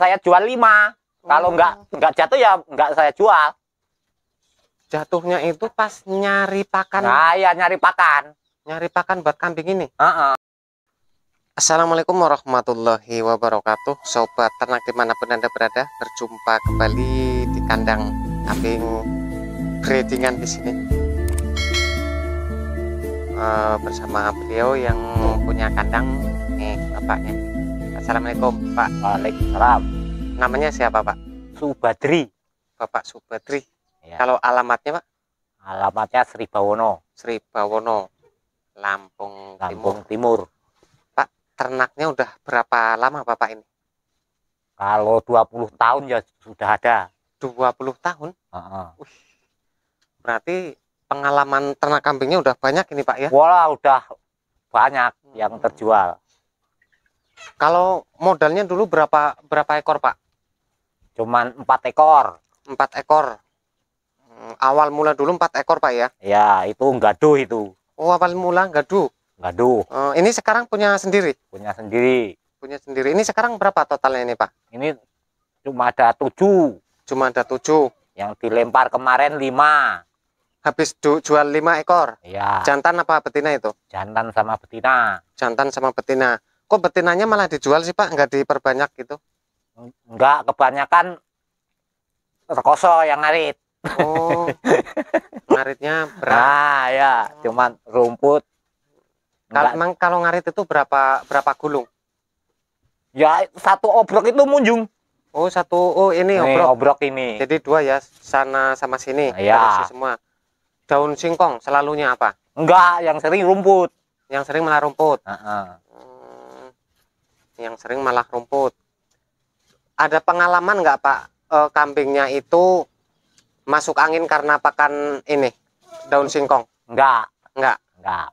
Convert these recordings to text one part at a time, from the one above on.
saya jual lima. Kalau oh. nggak nggak jatuh ya nggak saya jual. Jatuhnya itu pas nyari pakan. Nah, ya nyari pakan. Nyari pakan buat kambing ini. Uh -uh. Assalamualaikum warahmatullahi wabarakatuh Sobat ternak dimanapun anda berada Berjumpa kembali di kandang kambing breedingan di sini uh, Bersama beliau yang punya kandang Nih bapaknya Assalamualaikum Pak Waalaikumsalam namanya siapa Pak Subadri Bapak Subadri ya. kalau alamatnya Pak alamatnya Sribawono Sribawono Lampung, Lampung Timur. Timur Pak ternaknya udah berapa lama Bapak ini kalau 20 tahun ya sudah ada 20 tahun uh -uh. berarti pengalaman ternak kambingnya udah banyak ini Pak ya? Wah, udah banyak yang hmm. terjual. Kalau modalnya dulu berapa berapa ekor pak? Cuman empat ekor. Empat ekor. Hmm, awal mula dulu empat ekor pak ya? Ya itu gaduh itu. Oh awal mula gaduh. Gaduh. Eh, uh, ini sekarang punya sendiri? Punya sendiri. Punya sendiri. Ini sekarang berapa totalnya ini pak? Ini cuma ada tujuh. Cuma ada tujuh. Yang dilempar kemarin lima habis jual lima ekor. Ya. Jantan apa betina itu? Jantan sama betina. Jantan sama betina kok betinanya malah dijual sih pak nggak diperbanyak gitu enggak kebanyakan rekoso yang ngarit oh ngaritnya berat ah, ya oh. cuman rumput kalau emang kalau ngarit itu berapa berapa gulung ya satu obrok itu munjung oh satu oh ini, ini obrok obrok ini jadi dua ya sana sama sini nah, Iya. ya semua daun singkong selalunya apa enggak yang sering rumput yang sering malah rumput uh -uh yang sering malah rumput ada pengalaman nggak pak e, kambingnya itu masuk angin karena pakan ini daun singkong nggak nggak nggak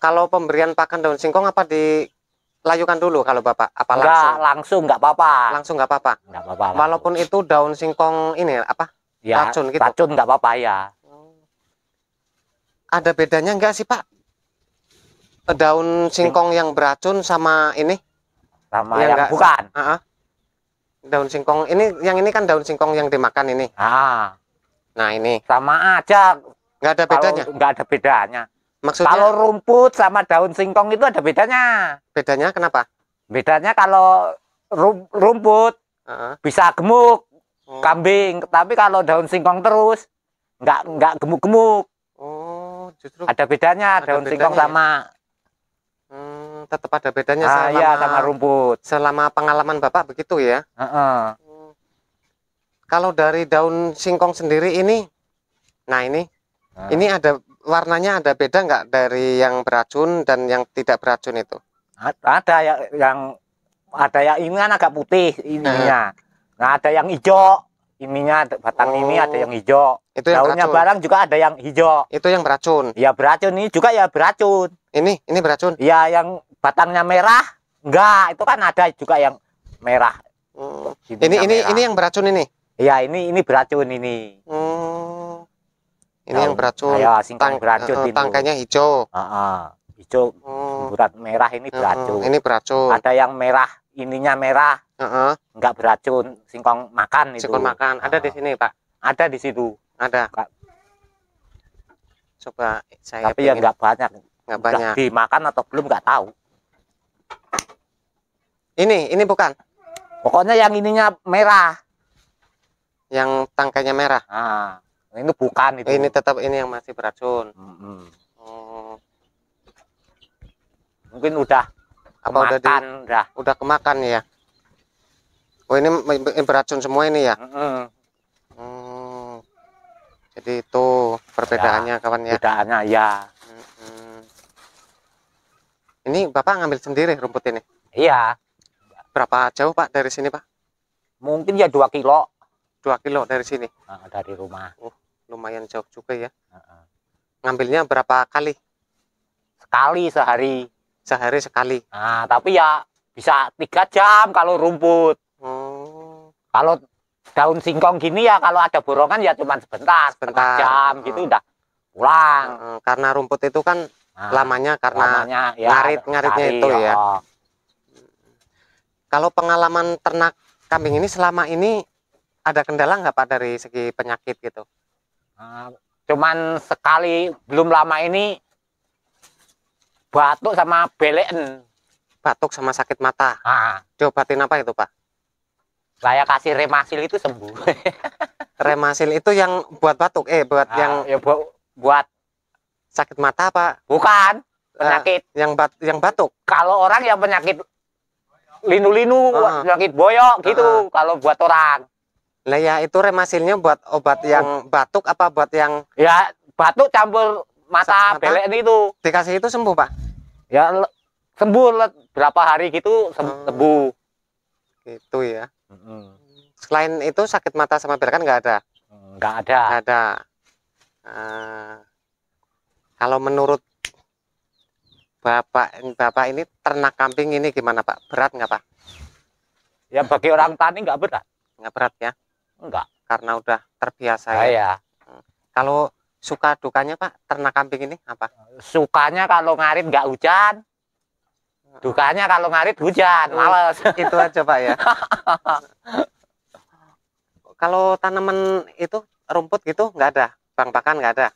kalau pemberian pakan daun singkong apa dilayukan dulu kalau bapak apa nggak, langsung langsung nggak apa-apa langsung nggak apa nggak apa-apa walaupun itu daun singkong ini apa ya, racun gitu racun nggak apa-apa ya oh. ada bedanya nggak sih pak daun singkong yang beracun sama ini sama yang, yang bukan uh -uh. daun singkong ini yang ini kan daun singkong yang dimakan ini ah nah ini sama aja nggak ada bedanya nggak ada bedanya maksudnya kalau rumput sama daun singkong itu ada bedanya bedanya kenapa bedanya kalau rumput uh -uh. bisa gemuk oh. kambing tapi kalau daun singkong terus nggak nggak gemuk gemuk oh justru ada bedanya ada daun bedanya singkong ya? sama tetap ada bedanya ah, selama, iya, sama rumput. Selama pengalaman Bapak begitu ya. Uh -uh. Kalau dari daun singkong sendiri ini, nah ini, uh. ini ada warnanya ada beda nggak dari yang beracun dan yang tidak beracun itu? Ada yang, yang ada yang ini kan agak putih ininya. Uh. Nah ada yang hijau ininya batang oh. ini ada yang hijau. Itu yang daunnya beracun. barang juga ada yang hijau. Itu yang beracun. Ya beracun ini juga ya beracun. Ini ini beracun. Ya yang batangnya merah enggak itu kan ada juga yang merah hmm. ini ini merah. ini yang beracun ini Ya ini ini beracun ini hmm. ini yang, beracun ya singkong Tang, beracun uh, tangkainya hijau uh, uh, hijau hmm. berat merah ini hmm, beracun uh, uh, ini beracun ada yang merah ininya merah uh -uh. enggak beracun singkong makan itu singkong makan ada uh, di sini pak ada di situ ada Kak. coba saya tapi ya enggak banyak Nggak banyak dimakan atau belum nggak tahu ini, ini bukan. Pokoknya yang ininya merah. Yang tangkainya merah. Nah, ini bukan itu. Ini tetap ini yang masih beracun. Mm -hmm. hmm. Mungkin udah apa udah di, udah. udah kemakan ya. Oh, ini beracun semua ini ya. Mm -hmm. hmm. Jadi itu perbedaannya ya, kawan ya. Perbedaannya ya. Ini Bapak ngambil sendiri rumput ini? Iya. Berapa jauh Pak dari sini Pak? Mungkin ya dua kilo. Dua kilo dari sini? uh, dari rumah. Oh, lumayan jauh juga ya. Uh -uh. Ngambilnya berapa kali? Sekali sehari. Sehari sekali? Nah, tapi ya bisa tiga jam kalau rumput. Hmm. Kalau daun singkong gini ya kalau ada borongan ya cuma sebentar, sebentar jam hmm. gitu udah pulang. Hmm, karena rumput itu kan nah, lamanya karena lamanya, ya, ngarit ngaritnya itu ya. Oh. Kalau pengalaman ternak kambing ini selama ini ada kendala nggak Pak dari segi penyakit gitu? Ah, cuman sekali belum lama ini batuk sama belen. Batuk sama sakit mata. Ah. Uh. Diobatin apa itu Pak? Saya kasih remasil itu sembuh. remasil itu yang buat batuk, eh buat uh, yang ya bu buat sakit mata Pak? Bukan eh, penyakit. Uh, yang bat yang batuk. Kalau orang yang penyakit linu-linu uh. Ah. sakit boyok gitu uh. kalau buat orang lah ya itu remasilnya buat obat yang oh. batuk apa buat yang ya batuk campur mata, mata? belek itu dikasih itu sembuh pak ya sembuh berapa hari gitu ah. sembuh hmm. gitu ya hmm. selain itu sakit mata sama belek kan nggak ada nggak ada gak ada uh, kalau menurut bapak bapak ini ternak kambing ini gimana pak berat nggak pak ya bagi orang tani nggak berat nggak berat ya Enggak. karena udah terbiasa ya, ya. kalau suka dukanya pak ternak kambing ini apa sukanya kalau ngarit nggak hujan hmm. dukanya kalau ngarit hujan oh, males itu aja pak ya kalau tanaman itu rumput gitu nggak ada bang pakan nggak ada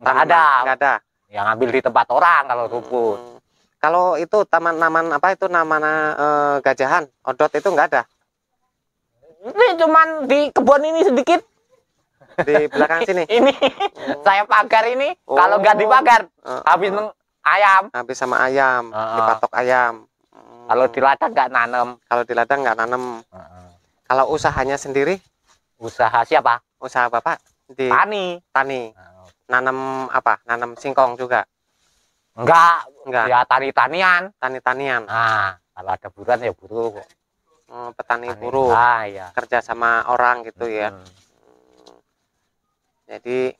nggak ada nggak ada yang ngambil di tempat orang kalau hmm. rumput hmm. kalau itu taman naman apa itu namanya e, eh, gajahan odot itu enggak ada ini cuman di kebun ini sedikit di belakang sini ini oh. saya pagar ini oh. kalau nggak oh. dipagar uh, habis uh. ayam habis sama ayam uh, uh. dipatok ayam kalau di ladang nggak nanam kalau di ladang nggak nanam uh, kalau usahanya sendiri usaha siapa usaha bapak di tani tani uh nanam apa? Nanam singkong juga. Enggak, enggak. Ya tani-tanian, tani-tanian. Nah, kalau ada buruan ya buruh oh, Hmm, petani, tani. buruh. Ah, iya. Kerja sama orang gitu ya. hmm. ya. Jadi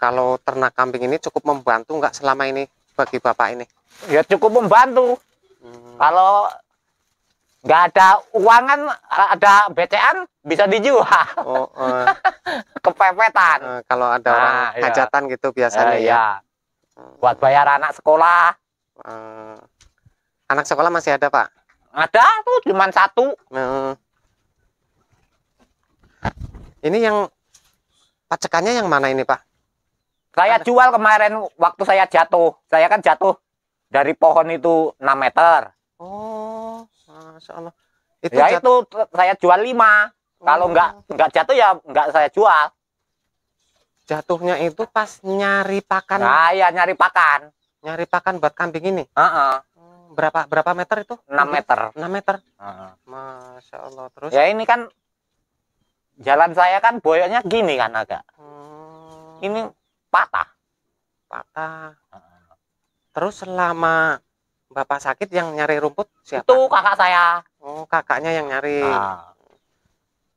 kalau ternak kambing ini cukup membantu enggak selama ini bagi Bapak ini? Ya cukup membantu. Hmm. Kalau nggak ada uangan ada becean bisa dijual oh, eh. uh, kepepetan uh, eh, kalau ada nah, orang iya. hajatan gitu biasanya uh, iya. ya buat bayar anak sekolah uh, anak sekolah masih ada pak ada tuh cuma satu uh, ini yang pacekannya yang mana ini pak saya anak. jual kemarin waktu saya jatuh saya kan jatuh dari pohon itu 6 meter oh Masya Allah. Itu ya jat... itu saya jual lima. Kalau oh. nggak nggak jatuh ya nggak saya jual. Jatuhnya itu pas nyari pakan. Nah, ya nyari pakan. Nyari pakan buat kambing ini. Uh -uh. Berapa berapa meter itu? 6 meter. 6 meter. Uh -uh. Masya Allah terus. Ya ini kan jalan saya kan boyoknya gini kan agak. Hmm. Ini patah. Patah. Uh -uh. Terus selama bapak sakit yang nyari rumput siapa? Itu kakak saya. Oh, kakaknya yang nyari. Nah.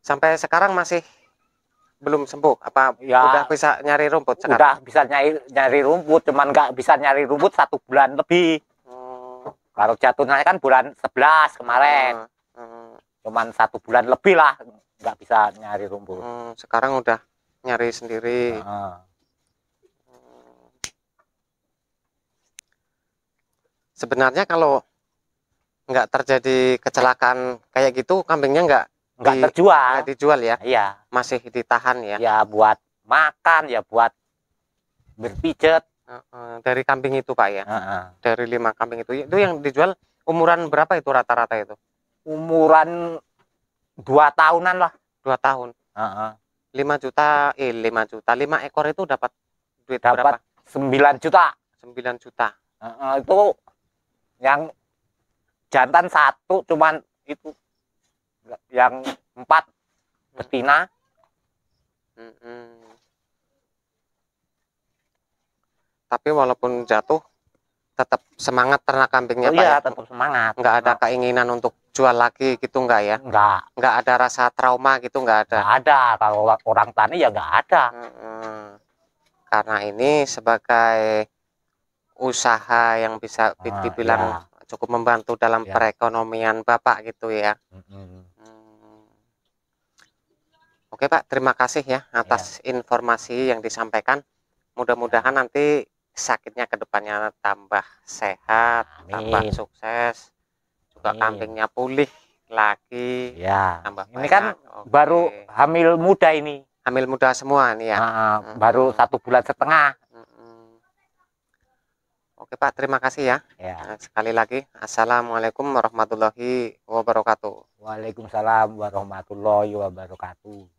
Sampai sekarang masih belum sembuh apa ya, udah bisa nyari rumput sekarang? Udah bisa nyari nyari rumput, cuman nggak bisa nyari rumput satu bulan lebih. Hmm. Baru jatuhnya kan bulan 11 kemarin. Hmm. Hmm. Cuman satu bulan lebih lah nggak bisa nyari rumput. Hmm, sekarang udah nyari sendiri. Hmm. sebenarnya kalau nggak terjadi kecelakaan kayak gitu kambingnya nggak nggak di, terjual nggak dijual ya iya masih ditahan ya ya buat makan ya buat berpijat dari kambing itu pak ya uh -huh. dari lima kambing itu itu yang dijual umuran berapa itu rata-rata itu umuran dua tahunan lah dua tahun uh -uh. 5 juta eh lima juta lima ekor itu dapat duit dapat berapa? 9 juta sembilan juta uh, -huh. itu yang jantan satu cuman itu yang empat betina mm -hmm. tapi walaupun jatuh tetap semangat ternak kambingnya oh, iya, pak iya, ya tetap semangat nggak ada nah. keinginan untuk jual lagi gitu nggak ya nggak nggak ada rasa trauma gitu nggak ada nggak ada kalau orang tani ya nggak ada mm -hmm. karena ini sebagai usaha yang bisa ah, ya. dibilang ya. cukup membantu dalam ya. perekonomian Bapak gitu ya. -hmm. Oke Pak, terima kasih ya atas ya. informasi yang disampaikan. Mudah-mudahan nanti sakitnya kedepannya tambah sehat, Amin. tambah sukses, juga Amin. kambingnya pulih lagi. Ya. Tambah ini kan Oke. baru hamil muda ini. Hamil muda semua nih ya. Nah, Baru satu bulan setengah Oke Pak, terima kasih ya. ya. Nah, sekali lagi, Assalamualaikum warahmatullahi wabarakatuh. Waalaikumsalam warahmatullahi wabarakatuh.